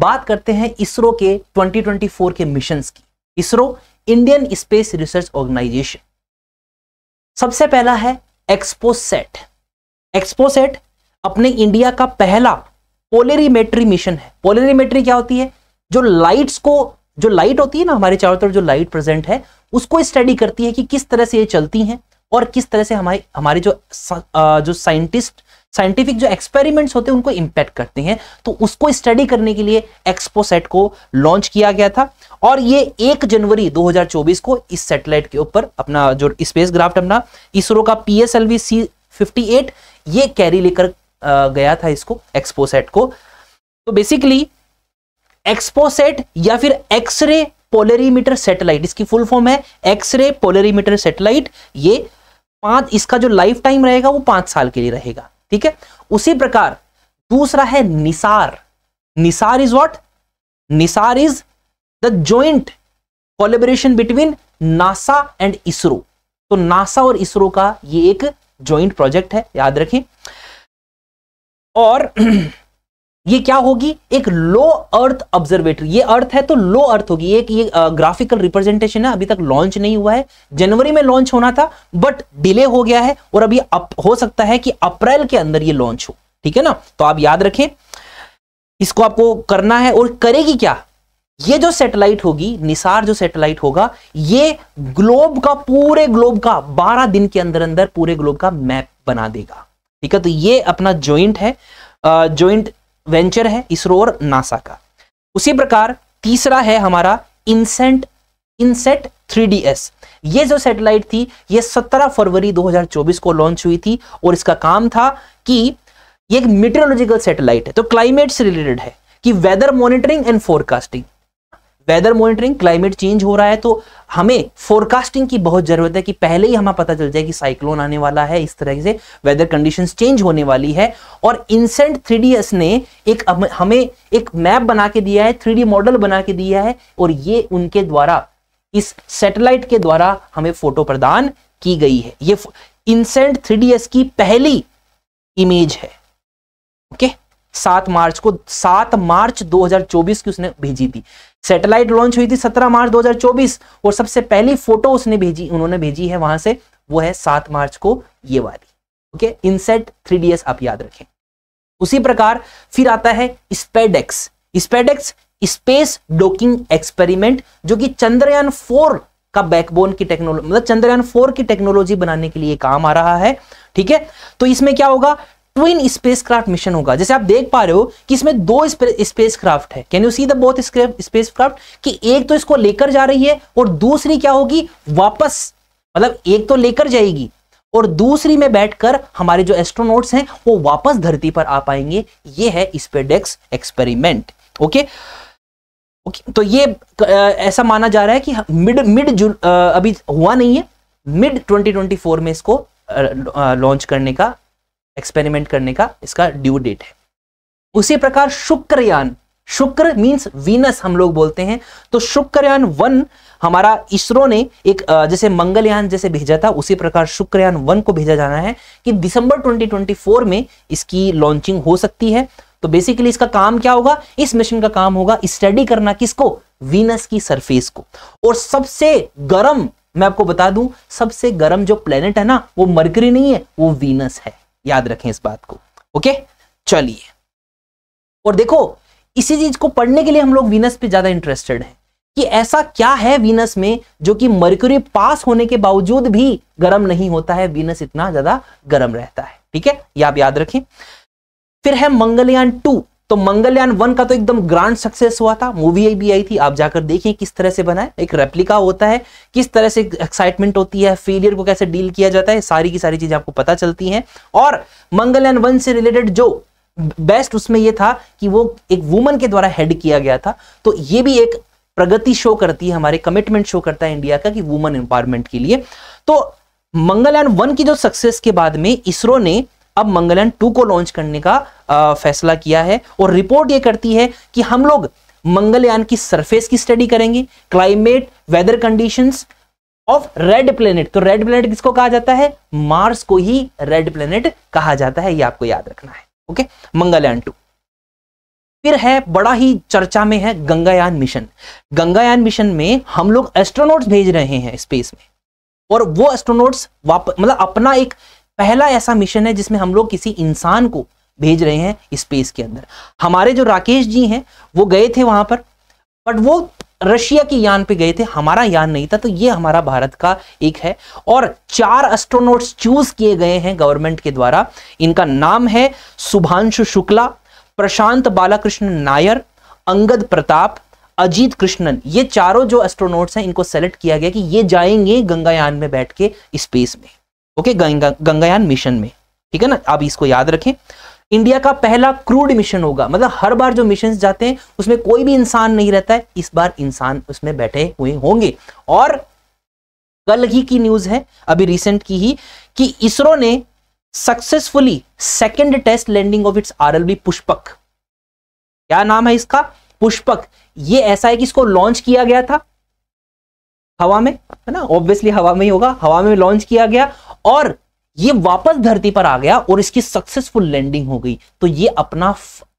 बात करते हैं इसरो के 2024 के मिशन की ISRO Indian space research organisation सबसे पहला है एक्सपोसेट एक्सपोसेट अपने इंडिया का पहला पोलेरीमेट्री मिशन है पोलेरीमेट्री क्या होती है जो लाइट्स को जो लाइट होती है ना हमारे चारों तरफ जो लाइट प्रेजेंट है उसको स्टडी करती है कि किस तरह से ये चलती हैं और किस तरह से हमारे हमारे जो जो साइंटिस्ट साइंटिफिक जो एक्सपेरिमेंट्स होते हैं उनको इम्पैक्ट करते हैं तो उसको स्टडी करने के लिए एक्सपो सेट को लॉन्च किया गया था और ये एक जनवरी 2024 को इस सैटेलाइट के ऊपर अपना जो स्पेस ग्राफ्ट अपना इसरो का P S L V C fifty eight ये कैरी लेकर गया था इसको एक्सपो सेट को तो बेसिकली एक्सपो सेट या फिर एक्सरे पोलरीमीटर सैटेलाइट इसकी फुल फॉर्म है एक्सरे पोलरीमीटर सैटेलाइट ये पांच इसका जो लाइफ टाइम रहेगा वो पांच साल के लिए रहेगा ठीक है उसी प्रकार दूसरा है NISAR NISAR is what NISAR is the joint collaboration between NASA and ISRO तो नासा और इसरो का ये एक ज्वाइंट प्रोजेक्ट है याद रखें और ये क्या होगी एक लो अर्थ ऑब्जर्वेटरी ये अर्थ है तो लो अर्थ होगी एक ये ग्राफिकल रिप्रेजेंटेशन है अभी तक लॉन्च नहीं हुआ है जनवरी में लॉन्च होना था बट डिले हो गया है और अभी अप, हो सकता है कि अप्रैल के अंदर ये लॉन्च हो ठीक है ना तो आप याद रखें इसको आपको करना है और करेगी क्या ये जो सैटेलाइट होगी निसार जो सैटेलाइट होगा ये ग्लोब का पूरे ग्लोब का बारह दिन के अंदर अंदर पूरे ग्लोब का मैप बना देगा ठीक है तो ये अपना ज्वाइंट है ज्वाइंट वेंचर है इसरो और नासा का उसी प्रकार तीसरा है हमारा इंसेंट इनसेट 3ds ये जो सैटेलाइट थी ये 17 फरवरी 2024 को लॉन्च हुई थी और इसका काम था कि ये एक मेट्रोलॉजिकल सैटेलाइट है तो क्लाइमेट से रिलेटेड है कि weather monitoring and forecasting weather monitoring climate change हो रहा है तो हमें फोरकास्टिंग की बहुत ज़रूरत है कि पहले ही हमें पता चल जाए कि साइक्लोन आने वाला है इस तरह से वेदर कंडीशन चेंज होने वाली है और इंसेंट थ्री ने एक हमें एक मैप बना के दिया है थ्री मॉडल बना के दिया है और ये उनके द्वारा इस सैटेलाइट के द्वारा हमें फोटो प्रदान की गई है ये इंसेंट थ्री की पहली इमेज है ओके okay? सात मार्च को सात मार्च 2024 की उसने भेजी थी सैटेलाइट लॉन्च हुई थी सत्रह मार्च 2024 और सबसे पहली फोटो उसने भेजी उन्होंने भेजी है वहां से वो है सात मार्च को ये वाली ओके इनसेट थ्री आप याद रखें उसी प्रकार फिर आता है SpaDeX SpaDeX space docking experiment जो कि चंद्रयान फोर का बैकबोन की टेक्नोलॉजी मतलब चंद्रयान फोर की टेक्नोलॉजी बनाने के लिए काम आ रहा है ठीक है तो इसमें क्या होगा ट्विन स्पेसक्राफ्ट मिशन होगा जैसे आप देख पा रहे हो कि इसमें दो स्पेसक्राफ्ट है can you see the both spacecraft कि एक तो इसको लेकर जा रही है और दूसरी क्या होगी वापस मतलब एक तो लेकर जाएगी और दूसरी में बैठकर हमारे जो एस्ट्रोनॉट्स हैं वो वापस धरती पर आ पाएंगे ये है स्पेडेक्स एक्सपेरिमेंट ओके ओके तो ये ऐसा माना जा रहा है कि मिड मिड जून अभी हुआ नहीं है मिड 2024 में इसको लॉन्च करने का एक्सपेरिमेंट करने का इसका ड्यू डेट है उसी प्रकार शुक्रयान शुक्र मींस वीनस हम लोग बोलते हैं तो शुक्रयान वन हमारा इसरो ने एक जैसे मंगलयान जैसे भेजा था उसी प्रकार शुक्रयान वन को भेजा जाना है कि दिसंबर 2024 में इसकी लॉन्चिंग हो सकती है तो बेसिकली इसका काम क्या होगा इस मिशन का काम होगा स्टडी करना किसको वीनस की सरफेस को और सबसे गर्म मैं आपको बता दूं सबसे गर्म जो प्लेनेट है ना वो मरकरी नहीं है वो वीनस है याद रखें इस बात को ओके चलिए और देखो इसी चीज को पढ़ने के लिए हम लोग वीनस पे ज्यादा इंटरेस्टेड हैं कि ऐसा क्या है वीनस में जो कि मर्क्यूरी पास होने के बावजूद भी गर्म नहीं होता है वीनस इतना ज्यादा गर्म रहता है ठीक है ये आप याद रखें फिर है मंगलयान टू तो मंगलयान वन का तो एकदम ग्रांड सक्सेस हुआ था मूवी भी आई थी आप जाकर देखिए किस तरह से बना है एक रेप्लिका होता है किस तरह से एक्साइटमेंट होती है फेलियर को कैसे डील किया जाता है सारी की सारी चीजें आपको पता चलती हैं और मंगलयान वन से रिलेटेड जो बेस्ट उसमें यह था कि वो एक वुमन के द्वारा हेड किया गया था तो ये भी एक प्रगति शो करती है हमारे कमिटमेंट शो करता है इंडिया का कि वुमन एम्पावरमेंट के लिए तो मंगलयान वन की जो सक्सेस के बाद में इसरो ने अब मंगलयान टू को लॉन्च करने का फैसला किया है और रिपोर्ट ये करती है कि हम लोग मंगलयान की सरफेस की स्टडी करेंगे climate weather conditions of red planet तो रेड प्लेनेट किसको कहा जाता है मार्स को ही रेड प्लेनेट कहा जाता है ये आपको याद रखना है ओके मंगलयान टू फिर है बड़ा ही चर्चा में है गंगायान मिशन गंगायान मिशन में हम लोग एस्ट्रोनोट भेज रहे हैं स्पेस में और वो एस्ट्रोनोट्स वापस मतलब अपना एक पहला ऐसा मिशन है जिसमें हम लोग किसी इंसान को भेज रहे हैं स्पेस के अंदर हमारे जो राकेश जी हैं वो गए थे वहां पर बट वो रशिया के यान पे गए थे हमारा यान नहीं था तो ये हमारा भारत का एक है और चार एस्ट्रोनॉट्स चूज किए गए हैं गवर्नमेंट के द्वारा इनका नाम है शुभांशु शुक्ला प्रशांत बालाकृष्ण नायर अंगद प्रताप अजीत कृष्णन ये चारों जो एस्ट्रोनॉट्स हैं इनको सेलेक्ट किया गया कि ये जाएंगे गंगायान में बैठ के स्पेस में ओके गंगा गंगायान मिशन में ठीक है ना आप इसको याद रखें इंडिया का पहला क्रूड मिशन होगा मतलब हर बार जो मिशन जाते हैं उसमें कोई भी इंसान नहीं रहता है इस बार इंसान उसमें बैठे हुए होंगे और कल ही की न्यूज है अभी रिसेंट की ही कि इसरो ने successfully second test landing of its R Pushpak क्या नाम है इसका पुष्पक ये ऐसा है कि इसको लॉन्च किया गया था हवा में है ना ऑब्वियसली हवा में ही होगा हवा में लॉन्च किया गया और ये वापस धरती पर आ गया और इसकी सक्सेसफुल लैंडिंग हो गई तो ये अपना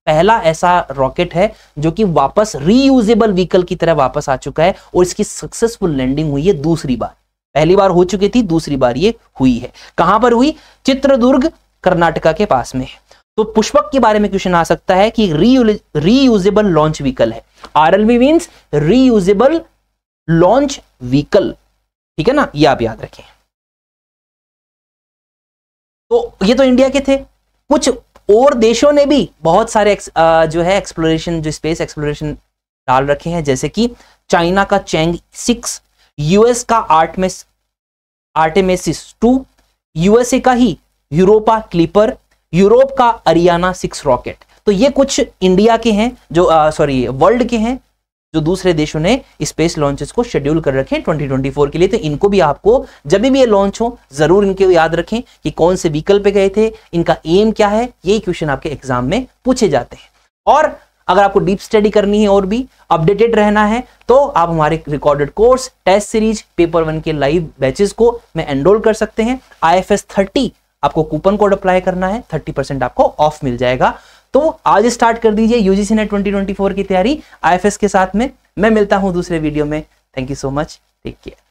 पहला ऐसा रॉकेट है जो कि वापस रीयूजेबल व्हीकल की तरह वापस आ चुका है और इसकी सक्सेसफुल लैंडिंग हुई है दूसरी बार पहली बार हो चुकी थी दूसरी बार ये हुई है कहां पर हुई चित्रदुर्ग कर्नाटका के पास में तो पुष्पक के बारे में क्वेश्चन आ सकता है कि रीयूजेबल लॉन्च व्हीकल है RLV means reusable launch vehicle ठीक है ना ये आप याद रखें तो ये तो इंडिया के थे कुछ और देशों ने भी बहुत सारे आ, जो है एक्सप्लोरेशन जो स्पेस एक्सप्लोरेशन डाल रखे हैं जैसे कि चाइना का चेंग सिक्स यूएस का आर्टमेस आर्टेमेसिस टू यूएसए का ही यूरोपा क्लीपर यूरोप का अरियाना सिक्स रॉकेट तो ये कुछ इंडिया के हैं जो सॉरी वर्ल्ड के हैं जो दूसरे देशों ने स्पेस लॉन्चेस को शेड्यूल कर रखे हैं 2024 के लिए तो इनको भी आपको जब भी ये लॉन्च हो जरूर इनके याद रखें कि कौन से व्हीकल पे गए थे इनका एम क्या है यही क्वेश्चन आपके एग्जाम में पूछे जाते हैं और अगर आपको डीप स्टडी करनी है और भी अपडेटेड रहना है तो आप हमारे recorded course test series paper one के लाइव बैचेस को में एनरोल कर सकते हैं आई एफ एस थर्टी आपको कूपन कोड अप्लाई करना है थर्टी परसेंट आपको ऑफ मिल जाएगा तो आज स्टार्ट कर दीजिए यूजीसी ट्वेंटी 2024 की तैयारी आईएफएस के साथ में मैं मिलता हूं दूसरे वीडियो में thank you so much take care